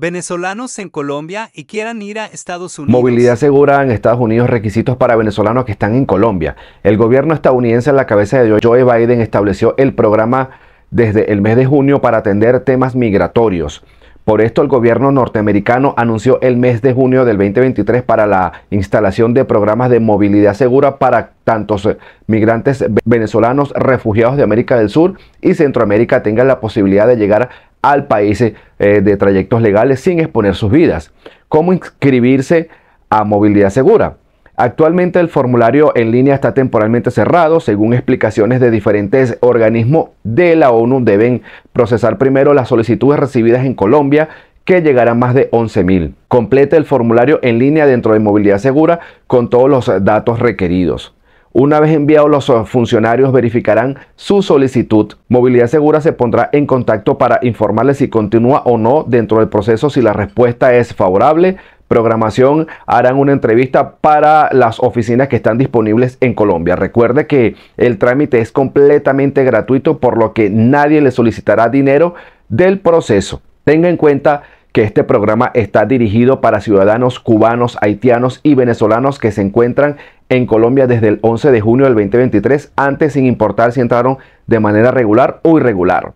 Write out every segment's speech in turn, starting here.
venezolanos en Colombia y quieran ir a Estados Unidos. Movilidad segura en Estados Unidos, requisitos para venezolanos que están en Colombia. El gobierno estadounidense a la cabeza de Joe Biden estableció el programa desde el mes de junio para atender temas migratorios. Por esto el gobierno norteamericano anunció el mes de junio del 2023 para la instalación de programas de movilidad segura para tantos migrantes venezolanos, refugiados de América del Sur y Centroamérica tengan la posibilidad de llegar al país eh, eh, de trayectos legales sin exponer sus vidas. ¿Cómo inscribirse a movilidad segura? Actualmente el formulario en línea está temporalmente cerrado. Según explicaciones de diferentes organismos de la ONU, deben procesar primero las solicitudes recibidas en Colombia, que llegarán más de 11.000. Complete el formulario en línea dentro de Movilidad Segura con todos los datos requeridos. Una vez enviado, los funcionarios verificarán su solicitud. Movilidad Segura se pondrá en contacto para informarles si continúa o no dentro del proceso. Si la respuesta es favorable, programación harán una entrevista para las oficinas que están disponibles en Colombia. Recuerde que el trámite es completamente gratuito, por lo que nadie le solicitará dinero del proceso. Tenga en cuenta que este programa está dirigido para ciudadanos cubanos, haitianos y venezolanos que se encuentran en Colombia desde el 11 de junio del 2023, antes sin importar si entraron de manera regular o irregular.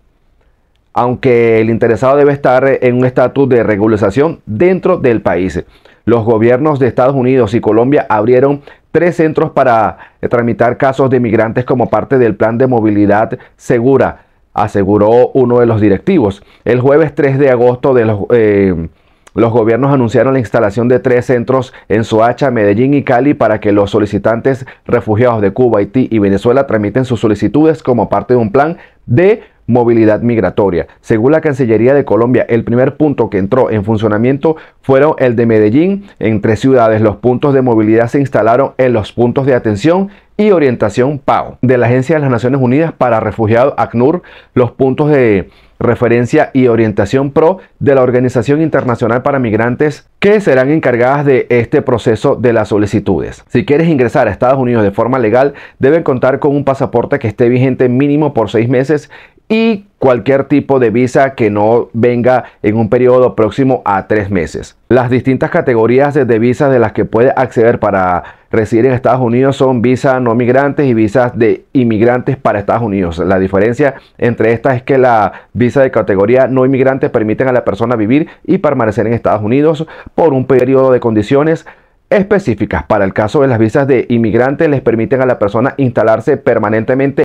Aunque el interesado debe estar en un estatus de regularización dentro del país. Los gobiernos de Estados Unidos y Colombia abrieron tres centros para eh, tramitar casos de migrantes como parte del plan de movilidad segura, aseguró uno de los directivos. El jueves 3 de agosto de los... Eh, los gobiernos anunciaron la instalación de tres centros en Soacha, Medellín y Cali para que los solicitantes refugiados de Cuba, Haití y Venezuela tramiten sus solicitudes como parte de un plan de movilidad migratoria. Según la Cancillería de Colombia, el primer punto que entró en funcionamiento fueron el de Medellín. En tres ciudades los puntos de movilidad se instalaron en los puntos de atención y orientación PAO de la Agencia de las Naciones Unidas para Refugiados ACNUR. Los puntos de referencia y orientación pro de la Organización Internacional para Migrantes que serán encargadas de este proceso de las solicitudes. Si quieres ingresar a Estados Unidos de forma legal, deben contar con un pasaporte que esté vigente mínimo por seis meses y cualquier tipo de visa que no venga en un periodo próximo a tres meses. Las distintas categorías de visas de las que puede acceder para residir en Estados Unidos son visas no migrantes y visas de inmigrantes para Estados Unidos. La diferencia entre estas es que la visa de categoría no inmigrante permite a la persona vivir y permanecer en Estados Unidos por un periodo de condiciones específicas. Para el caso de las visas de inmigrantes les permiten a la persona instalarse permanentemente